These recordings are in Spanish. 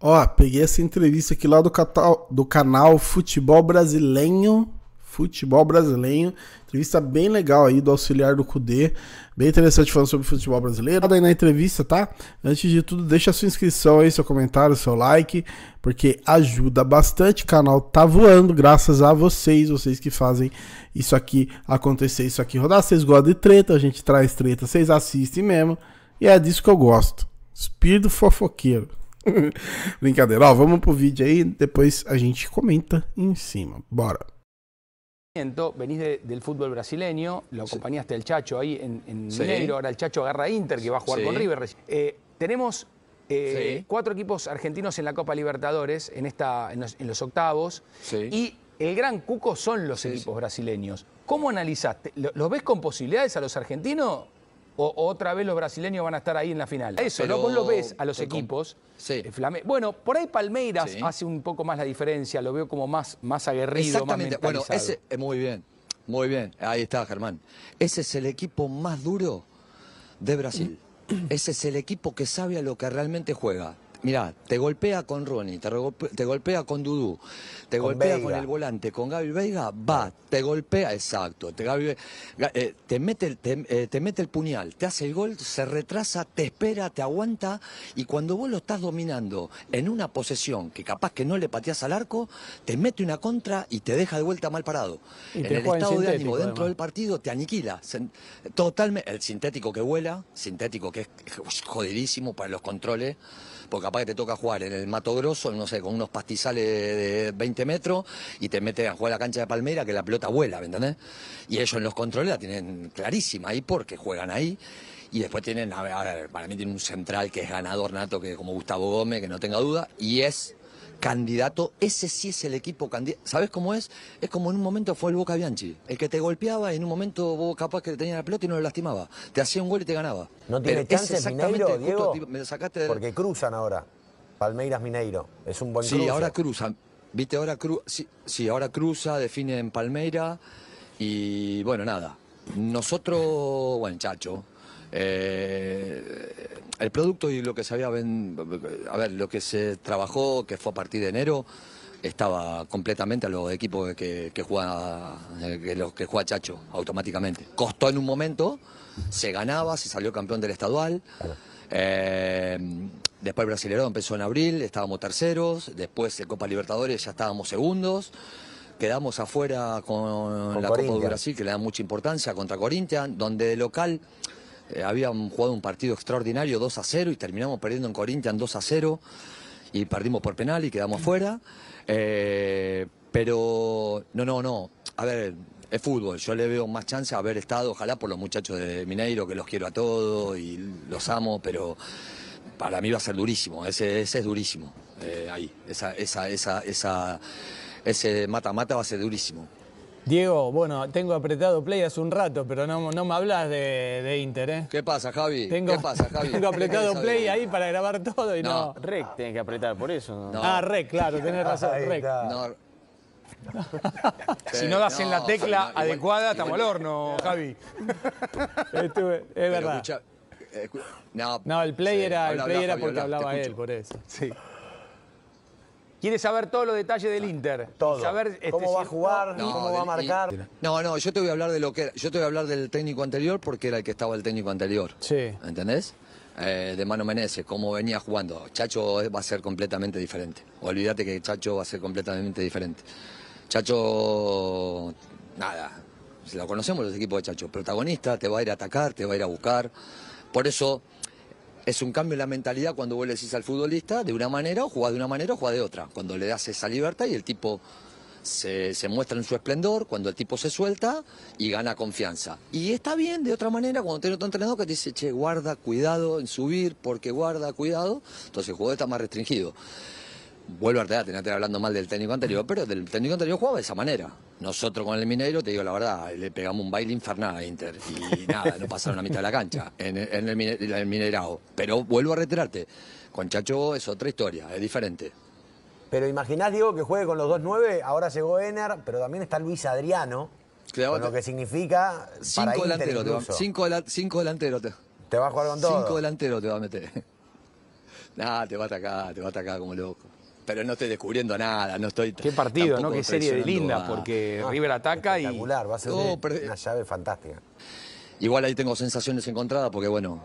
Ó, peguei essa entrevista aqui lá do, do canal Futebol Brasileiro. Futebol Brasileiro. Entrevista bem legal aí do auxiliar do CUDE. Bem interessante falando sobre futebol brasileiro. Aí na entrevista, tá? Antes de tudo, deixa sua inscrição aí, seu comentário, seu like, porque ajuda bastante. O canal tá voando, graças a vocês, vocês que fazem isso aqui acontecer, isso aqui rodar. Vocês gostam de treta, a gente traz treta, vocês assistem mesmo. E é disso que eu gosto. Espírito fofoqueiro. Brincadeira. Ó, vamos pro vídeo aí, depois a gente comenta em cima. Bora. Venís del fútbol brasileño, lo acompañaste al Chacho ahí en, en ahora el Chacho agarra Inter que va a jugar con River. Eh, tenemos eh, cuatro equipos argentinos en la Copa Libertadores, en, esta, en los octavos, y el gran cuco son los equipos brasileños. ¿Cómo analizaste? ¿Los ves con posibilidades a los argentinos? o, otra vez los brasileños van a estar ahí en la final. Eso, Vos lo ves a los equipos. Sí. Eh, bueno, por ahí Palmeiras hace un poco más la diferencia, lo veo como más, más aguerrido, Exactamente. Más bueno, ese, eh, muy bien, muy bien. Ahí está, Germán. Ese es el equipo más duro de Brasil. Ese es el equipo que sabe a lo que realmente juega. Mira, te golpea con Ronnie, te, golpea, con Dudú, te golpea con el volante, con Gaby Veiga, va, te golpea, exacto, te, mete el, puñal, te hace el gol, se retrasa, te espera, te aguanta y cuando vos lo estás dominando en una posesión que capaz que no le pateás al arco, te mete una contra y te deja de vuelta mal parado. en el estado de ánimo dentro del partido te aniquila. Totalmente, el sintético que vuela, sintético que es eh, jodidísimo para los controles porque capaz que te toca jugar en el Mato Grosso, no sé, con unos pastizales de 20 metros y te meten a jugar a la cancha de palmera que la pelota vuela, ¿me entendés? Y ellos en los controles la tienen clarísima ahí porque juegan ahí. Y después tienen, a ver, para mí tiene un central que es ganador nato, que como Gustavo Gómez, que no tenga duda, y es candidato, ese sí es el equipo candidato. ¿Sabes cómo es? Es como en un momento fue el Boca Bianchi, el que te golpeaba y en un momento vos capaz que tenía la pelota y no lo lastimaba. Te hacía un gol y te ganaba. No tiene chance exactamente Mineiro, Diego, porque cruzan ahora. Palmeiras Mineiro, es un buen Sí, ahora cruzan. Viste, ahora sí, ahora cruza, define en Palmeira y bueno, nada. Nosotros, bueno, chacho, eh, el producto y lo que se había a ver, lo que se trabajó, que fue a partir de enero, estaba completamente a los equipos que, juega eh, los que juega Chacho automáticamente. Costó en un momento, se ganaba, se salió campeón del estadual. Eh, después el Brasileirão empezó en abril, estábamos terceros, después el Copa Libertadores ya estábamos segundos. Quedamos afuera con, la Copa de Brasil, que le da mucha importancia, contra Corinthians, donde local eh, habían jugado un partido extraordinario 2 a 0 y terminamos perdiendo en Corinthians 2 a 0 y perdimos por penal y quedamos fuera. Eh, pero no, no, no. A ver, es fútbol. Yo le veo más chance a haber estado, ojalá por los muchachos de Mineiro, que los quiero a todos y los amo, pero para mí va a ser durísimo. Ese, ese es durísimo. Eh, ahí, esa, esa, esa, esa, ese mata-mata va a ser durísimo. Diego, bueno, tengo apretado play hace un rato, pero no, me hablas de, Inter, ¿eh? ¿Qué pasa, Javi? Tengo, ¿Qué pasa, Javi? Tengo apretado play ahí para grabar todo y no. no. Rec tenés que apretar, por eso. Ah, Rec, claro, tenés razón, Rec. No. si no das en la tecla adecuada, estamos al horno, Javi. es verdad. Eh, no, el play era, el play era porque hablaba él, por eso. Sí. Quieres saber todos los detalles del ah, Inter. Todo. Saber, este, ¿Cómo va a jugar? ¿Cómo va a marcar? no, no, yo te voy a hablar de lo que yo te voy a hablar del técnico anterior porque era el que estaba el técnico anterior. Sí. ¿Entendés? Eh, de Mano Meneses, cómo venía jugando. Chacho va a ser completamente diferente. Olvídate que Chacho va a ser completamente diferente. Chacho, nada, lo conocemos los equipos de Chacho, protagonista, te va a ir a atacar, te va a ir a buscar. Por eso es un cambio en la mentalidad cuando vos le decís al futbolista de una manera, o juega de una manera, o juega de otra. Cuando le das esa libertad y el tipo se, muestra en su esplendor, cuando el tipo se suelta y gana confianza. Y está bien de otra manera cuando tiene otro entrenador que te dice, che, guarda, cuidado en subir, porque guarda, cuidado. Entonces el jugador está más restringido vuelvo a tener hablando mal del técnico anterior, pero del técnico anterior jugaba de esa manera. Nosotros con el minero te digo la verdad, le pegamos un baile infernal a Inter y nada, no pasaron la mitad de la cancha en, el, en Pero vuelvo a reiterarte, con Chacho es otra historia, es diferente. Pero imaginás, Diego, que juegue con los 2-9, ahora llegó Ener, pero también está Luis Adriano, con lo que significa cinco delanteros te va, cinco, delanteros te, a jugar con todo. Cinco delanteros te va a meter. Nada, te va a atacar, te va a atacar como loco pero no estoy descubriendo nada, no estoy. Qué partido, ¿no? Qué serie de linda, porque ah, River ataca espectacular, y. va a ser una llave fantástica. Igual ahí tengo sensaciones encontradas, porque bueno,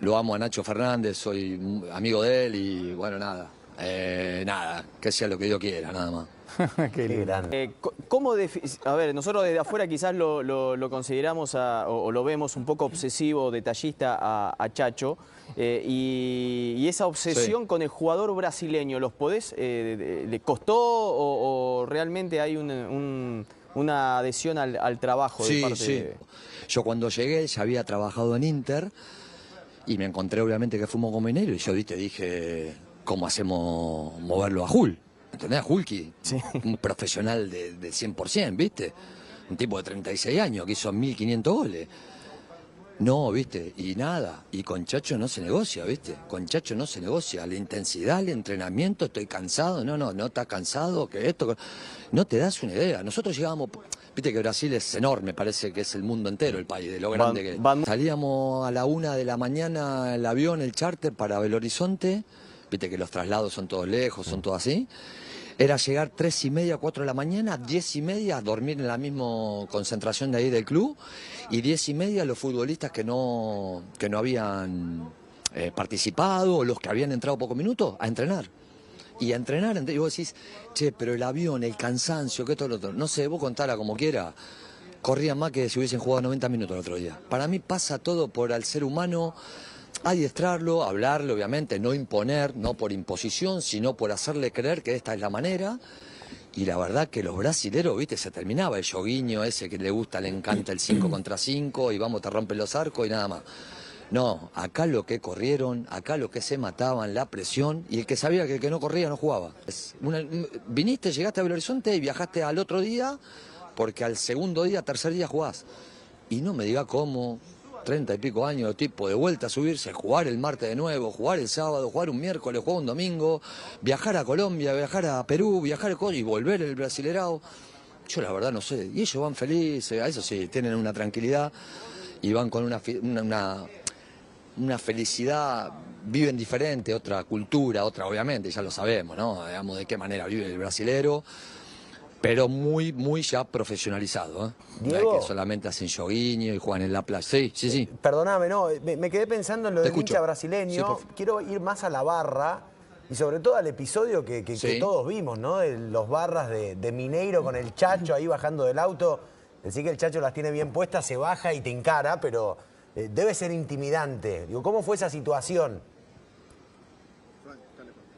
lo amo a Nacho Fernández, soy amigo de él y bueno, nada. Eh, nada, que sea lo que yo quiera, nada más. Qué, eh, ¿cómo a ver, nosotros desde afuera quizás lo, consideramos o, lo vemos un poco obsesivo, detallista a, Chacho. Eh, y, esa obsesión con el jugador brasileño, ¿los podés? ¿Le costó o, realmente hay una adhesión al, trabajo sí, de parte sí. Yo cuando llegué ya había trabajado en Inter y me encontré obviamente que fumo con minero y yo te dije cómo hacemos moverlo a Jul. ¿Entendés? A Julki, un profesional del de 100%, ¿viste? Un tipo de 36 años que hizo 1.500 goles. No, viste, y nada. Y con Chacho no se negocia, viste. Con Chacho no se negocia. La intensidad, el entrenamiento, estoy cansado. No, no, no está cansado, que esto. No te das una idea. Nosotros llegábamos. Viste que Brasil es enorme, parece que es el mundo entero el país, de lo grande que Salíamos a la una de la mañana el avión, el charter para Belo Horizonte que los traslados son todos lejos, son todo así, era llegar tres y media, cuatro de la mañana, diez y media, dormir en la misma concentración de ahí del club, y diez y media los futbolistas que no, que no habían eh, participado, los que habían entrado pocos minutos, a entrenar. Y a entrenar, y vos decís, che, pero el avión, el cansancio, que todo lo otro, no sé, vos contala como quiera corrían más que si hubiesen jugado 90 minutos el otro día. Para mí pasa todo por el ser humano adiestrarlo, hablarle, obviamente, no imponer, no por imposición, sino por hacerle creer que esta es la manera. Y la verdad que los brasileros, viste, se terminaba el yoguiño ese que le gusta, le encanta el 5 mm. contra 5 y vamos, te rompen los arcos y nada más. No, acá lo que corrieron, acá lo que se mataban, la presión, y el que sabía que el que no corría no jugaba. viniste, llegaste a Belo Horizonte y viajaste al otro día, porque al segundo día, tercer día jugás. Y no me diga cómo, Treinta y pico años, tipo, de vuelta a subirse, jugar el martes de nuevo, jugar el sábado, jugar un miércoles, jugar un domingo, viajar a Colombia, viajar a Perú, viajar a y volver el Brasilerao. Yo la verdad no sé. Y ellos van felices, a eso sí, tienen una tranquilidad y van con una, una, una, felicidad, viven diferente, otra cultura, otra obviamente, ya lo sabemos, ¿no? Veamos de qué manera vive el brasilero pero muy, muy ya profesionalizado. ¿eh? que solamente hacen Yoguiño y juegan en la playa. Sí, sí, sí. Eh, perdóname, no, eh, me, quedé pensando en lo de hincha brasileño. Quiero ir más a la barra y sobre todo al episodio que, todos vimos, ¿no? De los barras de, de, Mineiro con el Chacho ahí bajando del auto. Decir que el Chacho las tiene bien puestas, se baja y te encara, pero eh, debe ser intimidante. Digo, ¿cómo fue esa situación?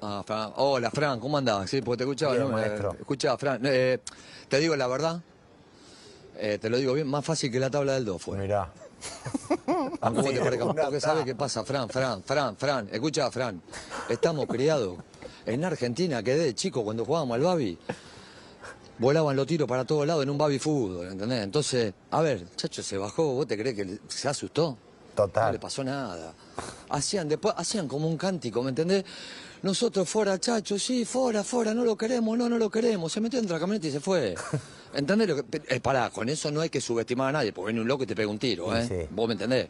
Ah, Hola, Fran, ¿cómo andás? Sí, porque te escuchaba. no, eh, maestro. escuchaba, Fran. Eh, te digo la verdad, eh, te lo digo bien, más fácil que la tabla del 2 fue. Mirá. Ah, te porque sabe qué pasa, Fran, Fran, Fran, Fran. Escucha, Fran, estamos criados. En Argentina que de chico cuando jugábamos al Babi. Volaban los tiros para todos lados en un Babi fútbol, ¿entendés? Entonces, a ver, chacho, se bajó, ¿vos te crees que se asustó? Total. No le pasó nada. Hacían, después, hacían como un cántico, ¿me entendés? Nosotros fuera, chacho, sí, fuera, fuera, no lo queremos, no, no lo queremos. Se metió dentro de la camioneta y se fue. ¿Entendés? Lo que, eh, pará, con eso no hay que subestimar a nadie, porque viene un loco y te pega un tiro, ¿eh? Vos me entendés.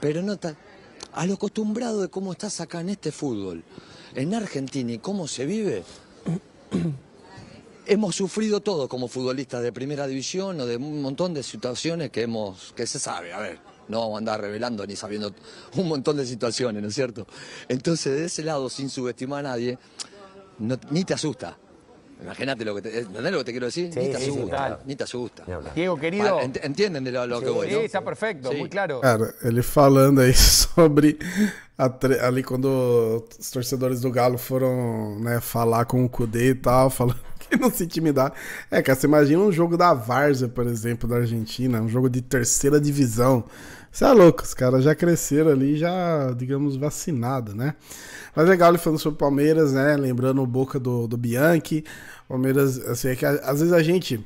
Pero no está... A lo acostumbrado de cómo estás acá en este fútbol, en Argentina y cómo se vive, hemos sufrido todo como futbolistas de primera división o de un montón de situaciones que hemos, que se sabe, a ver no vamos a andar revelando ni sabiendo un montón de situaciones, ¿no es cierto? Entonces, de ese lado, sin subestimar a nadie, ni te asusta. Imagínate lo que te, ¿entendés lo que te quiero decir? ni, te asusta, ni te asusta. Diego, querido. Entienden de lo, que voy, ¿no? Sí, está perfecto, muy claro. Cara, él falando ahí sobre. ali quando os torcedores do Galo fueron né, hablar con o Cudê e tal, falando que não se intimidar. É, cara, você imagina um jogo da Varsa, por exemplo, da Argentina, um jogo de terceira divisão. Você é louco, os caras já cresceram ali, já, digamos, vacinado, né? Mas legal ele falando sobre o Palmeiras, né? Lembrando o Boca do, do Bianchi. Palmeiras, assim, é que às vezes a gente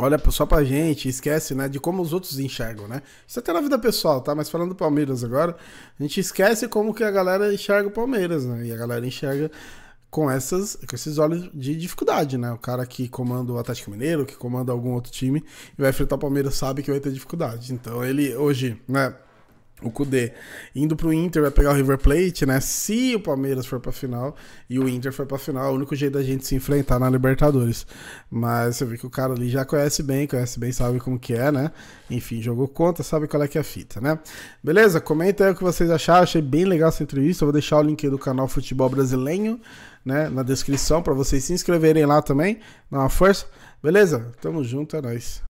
olha só pra gente, esquece, né, de como os outros enxergam, né? Isso até na vida pessoal, tá? Mas falando do Palmeiras agora, a gente esquece como que a galera enxerga o Palmeiras, né? E a galera enxerga com, essas, com esses olhos de dificuldade, né? O cara que comanda o Atlético Mineiro, que comanda algum outro time e vai enfrentar o Palmeiras sabe que vai ter dificuldade. Então ele hoje, né? o Kudê indo pro Inter vai pegar o River Plate, né? Se o Palmeiras for pra final e o Inter for pra final, é o único jeito da gente se enfrentar na Libertadores. Mas você vê que o cara ali já conhece bem, conhece bem, sabe como que é, né? Enfim, jogou conta, sabe qual é que é a fita, né? Beleza? Comenta aí o que vocês acharam, achei bem legal essa entrevista. Eu vou deixar o link do canal Futebol Brasileiro, né, na descrição para vocês se inscreverem lá também, Dá uma força. Beleza? Tamo junto, é nóis.